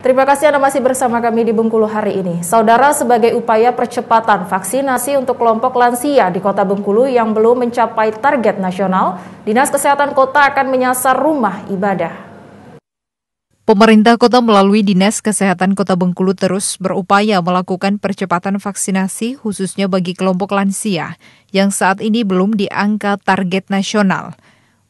Terima kasih Anda masih bersama kami di Bengkulu hari ini. Saudara, sebagai upaya percepatan vaksinasi untuk kelompok lansia di Kota Bengkulu yang belum mencapai target nasional, Dinas Kesehatan Kota akan menyasar rumah ibadah. Pemerintah kota melalui Dinas Kesehatan Kota Bengkulu terus berupaya melakukan percepatan vaksinasi khususnya bagi kelompok lansia yang saat ini belum di target nasional.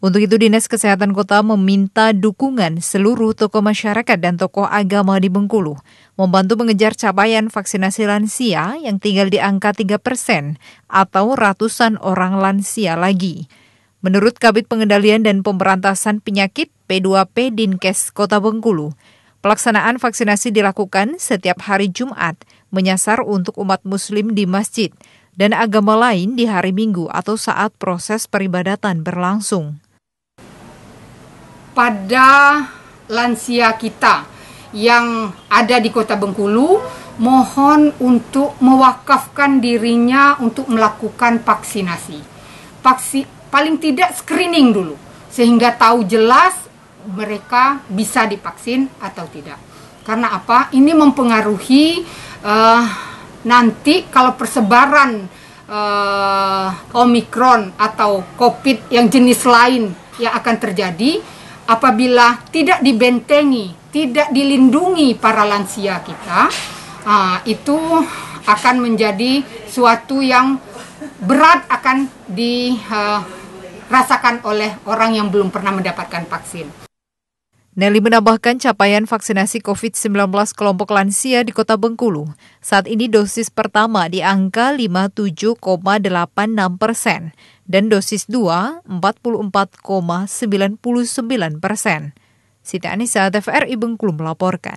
Untuk itu Dinas Kesehatan Kota meminta dukungan seluruh tokoh masyarakat dan tokoh agama di Bengkulu membantu mengejar capaian vaksinasi lansia yang tinggal di angka 3 persen atau ratusan orang lansia lagi. Menurut Kabit Pengendalian dan Pemberantasan Penyakit P2P Dinkes Kota Bengkulu, pelaksanaan vaksinasi dilakukan setiap hari Jumat menyasar untuk umat muslim di masjid dan agama lain di hari Minggu atau saat proses peribadatan berlangsung kepada lansia kita yang ada di Kota Bengkulu mohon untuk mewakafkan dirinya untuk melakukan vaksinasi. Vaksi, paling tidak screening dulu sehingga tahu jelas mereka bisa divaksin atau tidak. Karena apa? Ini mempengaruhi uh, nanti kalau persebaran uh, Omikron atau COVID yang jenis lain yang akan terjadi apabila tidak dibentengi, tidak dilindungi para lansia kita, uh, itu akan menjadi suatu yang berat akan dirasakan ah, oleh orang yang belum pernah mendapatkan vaksin. Nelly menambahkan capaian vaksinasi COVID-19 kelompok lansia di Kota Bengkulu. Saat ini dosis pertama di angka 57,86 persen dan dosis 2 44,99 persen. Siti Anissa, TVRI Bengkulu melaporkan.